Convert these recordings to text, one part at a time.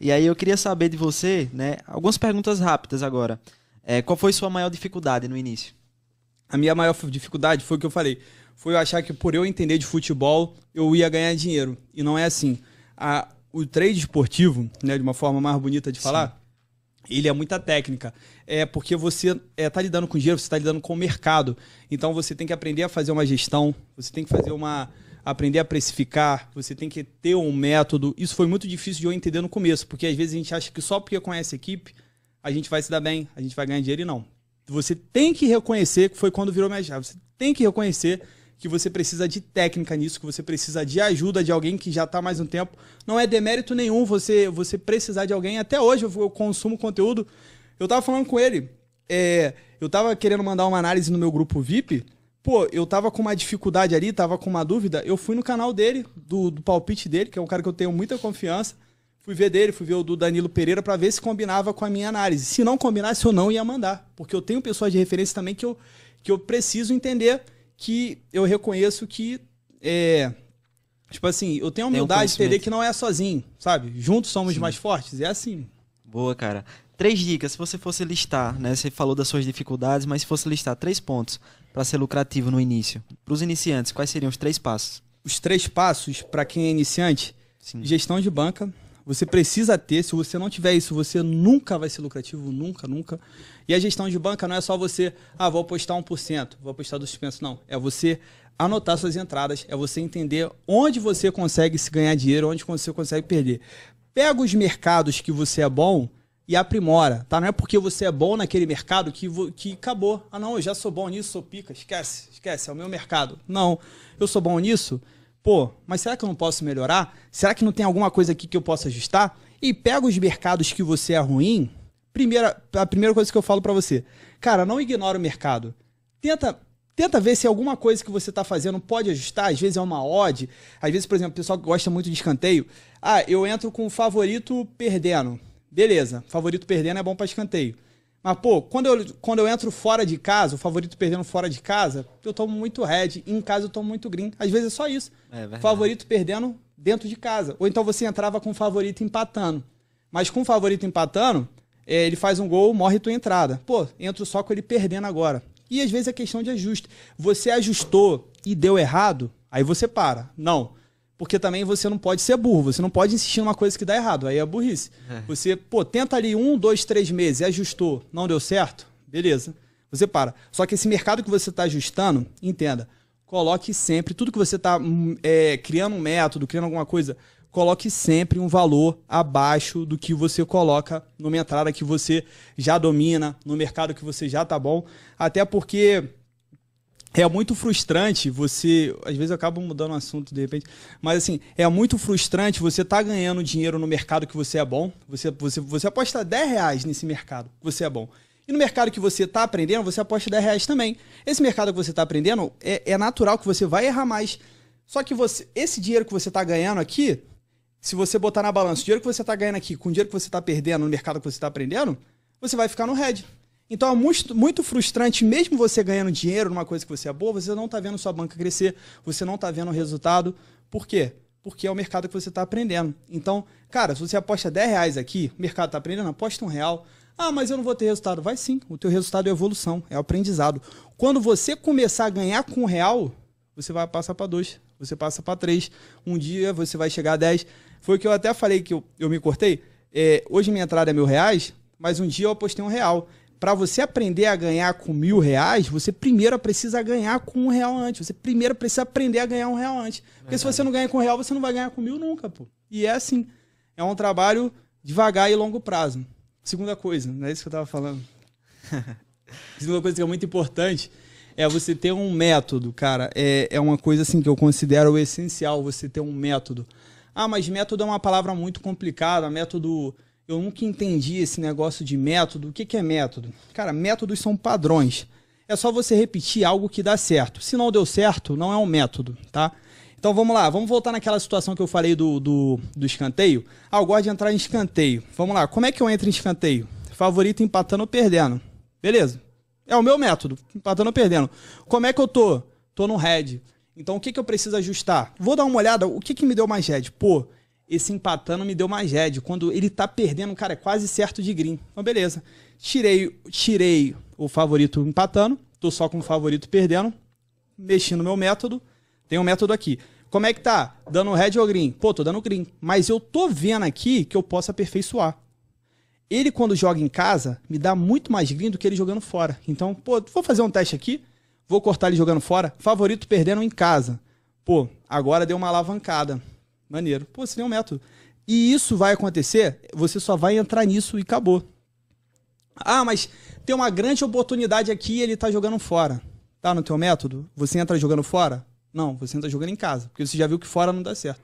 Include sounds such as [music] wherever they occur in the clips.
E aí eu queria saber de você, né? Algumas perguntas rápidas agora. É, qual foi sua maior dificuldade no início? A minha maior dificuldade foi o que eu falei. Foi eu achar que por eu entender de futebol, eu ia ganhar dinheiro. E não é assim. A, o trade esportivo, né, de uma forma mais bonita de falar, Sim ele é muita técnica. É porque você está é, tá lidando com dinheiro, você está lidando com o mercado. Então você tem que aprender a fazer uma gestão, você tem que fazer uma, aprender a precificar, você tem que ter um método. Isso foi muito difícil de eu entender no começo, porque às vezes a gente acha que só porque conhece a equipe a gente vai se dar bem, a gente vai ganhar dinheiro e não. Você tem que reconhecer, que foi quando virou minha chave, você tem que reconhecer que você precisa de técnica nisso, que você precisa de ajuda de alguém que já está mais um tempo. Não é demérito nenhum você você precisar de alguém. Até hoje eu, eu consumo conteúdo. Eu estava falando com ele, é, eu estava querendo mandar uma análise no meu grupo VIP, pô, eu tava com uma dificuldade ali, tava com uma dúvida, eu fui no canal dele, do, do palpite dele, que é um cara que eu tenho muita confiança. Fui ver dele, fui ver o do Danilo Pereira para ver se combinava com a minha análise. Se não combinasse, eu não ia mandar. Porque eu tenho pessoas de referência também que eu, que eu preciso entender que eu reconheço que é, Tipo assim, eu tenho a humildade de entender que não é sozinho, sabe? Juntos somos Sim. mais fortes. É assim. Boa, cara. Três dicas, se você fosse listar, né? Você falou das suas dificuldades, mas se fosse listar três pontos para ser lucrativo no início, para os iniciantes, quais seriam os três passos? Os três passos para quem é iniciante: Sim. gestão de banca. Você precisa ter, se você não tiver isso, você nunca vai ser lucrativo, nunca, nunca. E a gestão de banca não é só você, ah, vou apostar 1%, vou apostar 2%, não. É você anotar suas entradas, é você entender onde você consegue se ganhar dinheiro, onde você consegue perder. Pega os mercados que você é bom e aprimora, tá? Não é porque você é bom naquele mercado que, que acabou. Ah, não, eu já sou bom nisso, sou pica, esquece, esquece, é o meu mercado. Não, eu sou bom nisso, pô, mas será que eu não posso melhorar? Será que não tem alguma coisa aqui que eu possa ajustar? E pega os mercados que você é ruim. Primeira, a primeira coisa que eu falo para você, cara, não ignora o mercado. Tenta Tenta ver se alguma coisa que você está fazendo pode ajustar. Às vezes é uma odd. Às vezes, por exemplo, o pessoal que gosta muito de escanteio. Ah, eu entro com o favorito perdendo. Beleza, favorito perdendo é bom para escanteio. Mas, pô, quando eu, quando eu entro fora de casa, o favorito perdendo fora de casa, eu tomo muito red. Em casa eu tomo muito green. Às vezes é só isso. É favorito perdendo dentro de casa. Ou então você entrava com o favorito empatando. Mas com o favorito empatando, é, ele faz um gol, morre tua entrada. Pô, entro só com ele perdendo agora. E às vezes é questão de ajuste. Você ajustou e deu errado, aí você para. Não. Porque também você não pode ser burro, você não pode insistir numa coisa que dá errado, aí é burrice. É. Você, pô, tenta ali um, dois, três meses, ajustou, não deu certo, beleza. Você para. Só que esse mercado que você está ajustando, entenda, coloque sempre, tudo que você está hum, é, criando um método, criando alguma coisa, coloque sempre um valor abaixo do que você coloca numa entrada que você já domina, no mercado que você já tá bom. Até porque é muito frustrante você. Às vezes eu acabo mudando o assunto de repente. Mas assim, é muito frustrante você tá ganhando dinheiro no mercado que você é bom. Você, você, você aposta 10 reais nesse mercado que você é bom. E no mercado que você está aprendendo, você aposta 10 reais também. Esse mercado que você está aprendendo, é, é natural que você vai errar mais. Só que você, esse dinheiro que você está ganhando aqui, se você botar na balança o dinheiro que você está ganhando aqui com o dinheiro que você está perdendo no mercado que você está aprendendo, você vai ficar no red. Então é muito, muito frustrante, mesmo você ganhando dinheiro numa coisa que você é boa, você não está vendo sua banca crescer, você não está vendo o resultado. Por quê? Porque é o mercado que você está aprendendo. Então, cara, se você aposta 10 reais aqui, o mercado está aprendendo, aposta um real. Ah, mas eu não vou ter resultado. Vai sim, o teu resultado é evolução, é aprendizado. Quando você começar a ganhar com um real, você vai passar para dois, você passa para três. Um dia você vai chegar a 10. Foi o que eu até falei que eu, eu me cortei. É, hoje minha entrada é mil reais, mas um dia eu apostei um real. Para você aprender a ganhar com mil reais, você primeiro precisa ganhar com um real antes. Você primeiro precisa aprender a ganhar um real antes. Porque Verdade. se você não ganha com um real, você não vai ganhar com mil nunca, pô. E é assim. É um trabalho devagar e longo prazo. Segunda coisa, não é isso que eu tava falando. [laughs] Segunda coisa que é muito importante é você ter um método, cara. É, é uma coisa assim que eu considero essencial você ter um método. Ah, mas método é uma palavra muito complicada, método. Eu nunca entendi esse negócio de método. O que, que é método? Cara, métodos são padrões. É só você repetir algo que dá certo. Se não deu certo, não é um método, tá? Então vamos lá, vamos voltar naquela situação que eu falei do, do, do escanteio. Ah, eu gosto de entrar em escanteio. Vamos lá, como é que eu entro em escanteio? Favorito empatando ou perdendo. Beleza. É o meu método, empatando ou perdendo. Como é que eu tô? Tô no head. Então o que, que eu preciso ajustar? Vou dar uma olhada, o que, que me deu mais red? Pô, esse empatando me deu mais red. Quando ele tá perdendo, cara, é quase certo de green. Então beleza. Tirei, tirei o favorito empatando, tô só com o favorito perdendo, mexi no meu método, tem um método aqui. Como é que tá? Dando red ou green? Pô, tô dando green. Mas eu tô vendo aqui que eu posso aperfeiçoar. Ele, quando joga em casa, me dá muito mais green do que ele jogando fora. Então, pô, vou fazer um teste aqui. Vou cortar ele jogando fora. Favorito perdendo em casa. Pô, agora deu uma alavancada. Maneiro. Pô, seria um método. E isso vai acontecer, você só vai entrar nisso e acabou. Ah, mas tem uma grande oportunidade aqui e ele tá jogando fora. Tá no teu método? Você entra jogando fora? Não, você entra jogando em casa, porque você já viu que fora não dá certo.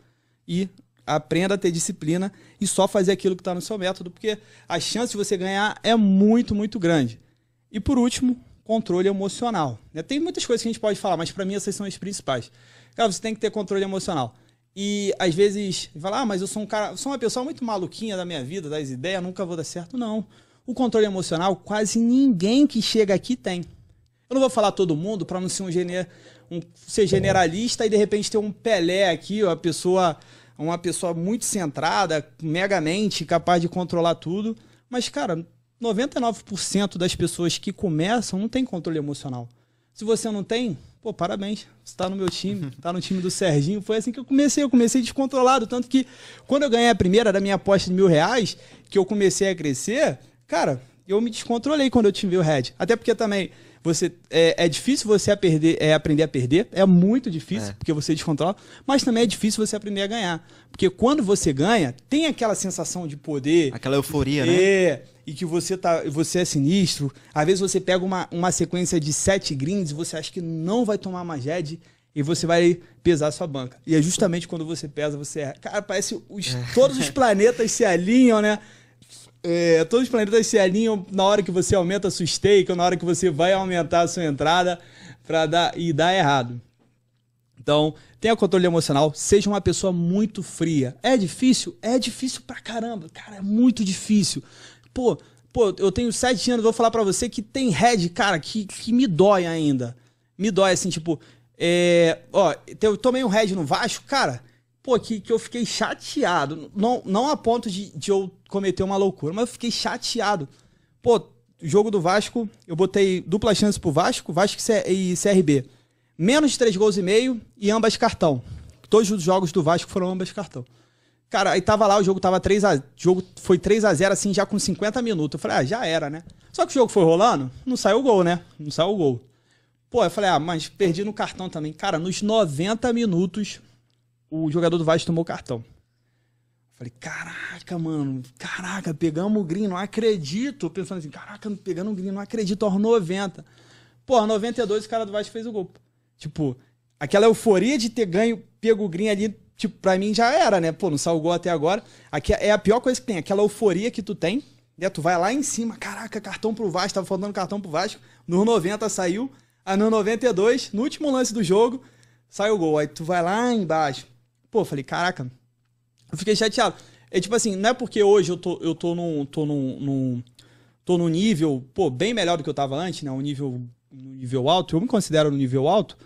E aprenda a ter disciplina e só fazer aquilo que está no seu método, porque a chance de você ganhar é muito, muito grande. E por último, controle emocional. Né? Tem muitas coisas que a gente pode falar, mas para mim essas são as principais. Cara, você tem que ter controle emocional. E às vezes, falar, ah, mas eu sou um cara, sou uma pessoa muito maluquinha da minha vida, das ideias, nunca vou dar certo. Não. O controle emocional, quase ninguém que chega aqui tem. Eu não vou falar todo mundo para não ser um, um ser generalista e de repente ter um Pelé aqui, uma pessoa, uma pessoa muito centrada, megamente capaz de controlar tudo. Mas, cara, 99% das pessoas que começam não tem controle emocional. Se você não tem, pô, parabéns, você tá no meu time, [laughs] tá no time do Serginho. Foi assim que eu comecei, eu comecei descontrolado. Tanto que quando eu ganhei a primeira da minha aposta de mil reais, que eu comecei a crescer, cara, eu me descontrolei quando eu te vi o head. Até porque também você é, é difícil você a perder, é, aprender a perder, é muito difícil, é. porque você descontrola, mas também é difícil você aprender a ganhar. Porque quando você ganha, tem aquela sensação de poder. Aquela euforia, né? E que você tá. Você é sinistro. Às vezes você pega uma, uma sequência de sete greens e você acha que não vai tomar mais head e você vai pesar sua banca. E é justamente quando você pesa, você erra. Cara, parece os, é. todos os [laughs] planetas se alinham, né? É, todos os planetas se alinham na hora que você aumenta a sua stake ou na hora que você vai aumentar a sua entrada para dar e dar errado. Então, tenha controle emocional, seja uma pessoa muito fria. É difícil? É difícil pra caramba, cara, é muito difícil. Pô, pô, eu tenho sete anos, vou falar para você que tem head, cara, que, que me dói ainda. Me dói assim, tipo, é, ó, eu tomei um head no Vasco, cara, pô, que, que eu fiquei chateado. Não, não a ponto de, de eu cometer uma loucura, mas eu fiquei chateado. Pô, jogo do Vasco, eu botei dupla chance pro Vasco, Vasco e CRB. Menos de 3 gols e meio e ambas cartão. Todos os jogos do Vasco foram ambas cartão. Cara, aí tava lá, o jogo tava 3 a jogo foi 3 a 0 assim, já com 50 minutos. Eu falei, ah, já era, né? Só que o jogo foi rolando, não saiu o gol, né? Não saiu o gol. Pô, eu falei, ah, mas perdi no cartão também. Cara, nos 90 minutos, o jogador do Vasco tomou cartão. Falei, caraca, mano, caraca, pegamos o Green, não acredito. Pensando assim, caraca, pegando o Green, não acredito, aos 90. Pô, 92 o cara do Vasco fez o gol. Tipo, aquela euforia de ter ganho, pego o Green ali, tipo, pra mim já era, né? Pô, não saiu o gol até agora. Aqui é a pior coisa que tem, aquela euforia que tu tem, né? Tu vai lá em cima, caraca, cartão pro Vasco, tava faltando cartão pro Vasco. No 90 saiu, aí no 92, no último lance do jogo, saiu o gol. Aí tu vai lá embaixo Pô, falei, caraca, eu fiquei chateado. É tipo assim, não é porque hoje eu tô, eu tô num. tô num, num tô num nível, pô, bem melhor do que eu tava antes, né? Um nível, um nível alto, eu me considero no nível alto,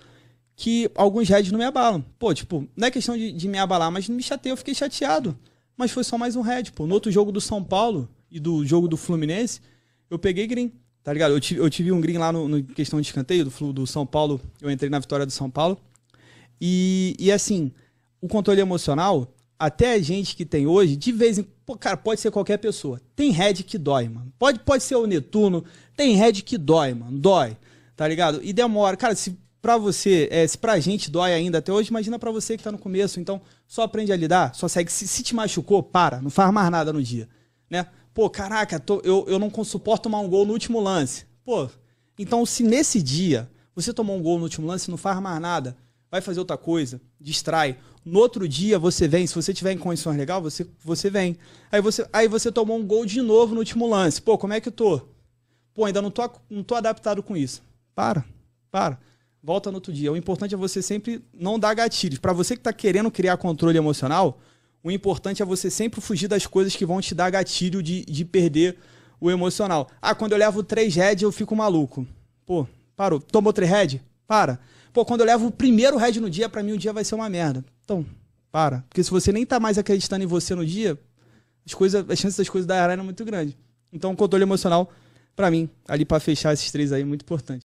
que alguns heads não me abalam. Pô, tipo, não é questão de, de me abalar, mas me chateei, eu fiquei chateado. Mas foi só mais um head, pô. No outro jogo do São Paulo e do jogo do Fluminense, eu peguei green, tá ligado? Eu tive, eu tive um green lá no, no questão de escanteio do, do São Paulo, eu entrei na vitória do São Paulo. E, e assim, o controle emocional, até a gente que tem hoje, de vez em quando, cara, pode ser qualquer pessoa. Tem head que dói, mano. Pode, pode ser o Netuno, tem head que dói, mano. Dói, tá ligado? E demora. Cara, se pra você, é, se pra gente dói ainda até hoje, imagina pra você que tá no começo. Então, só aprende a lidar, só segue. Se, se te machucou, para, não faz mais nada no dia, né? Pô, caraca, tô, eu, eu não suporto tomar um gol no último lance. Pô, então se nesse dia você tomou um gol no último lance, não faz mais nada, vai fazer outra coisa, distrai. No outro dia você vem, se você tiver em condições legais, você, você vem. Aí você, aí você tomou um gol de novo no último lance. Pô, como é que eu tô? Pô, ainda não tô, não tô adaptado com isso. Para, para. Volta no outro dia. O importante é você sempre não dar gatilhos. Para você que tá querendo criar controle emocional, o importante é você sempre fugir das coisas que vão te dar gatilho de, de perder o emocional. Ah, quando eu levo três head eu fico maluco. Pô, parou. Tomou três head? Para. Pô, quando eu levo o primeiro head no dia, para mim o dia vai ser uma merda. Então, para. Porque se você nem tá mais acreditando em você no dia, as, coisas, as chances das coisas darem é muito grande. Então, o controle emocional, para mim, ali para fechar esses três aí, é muito importante.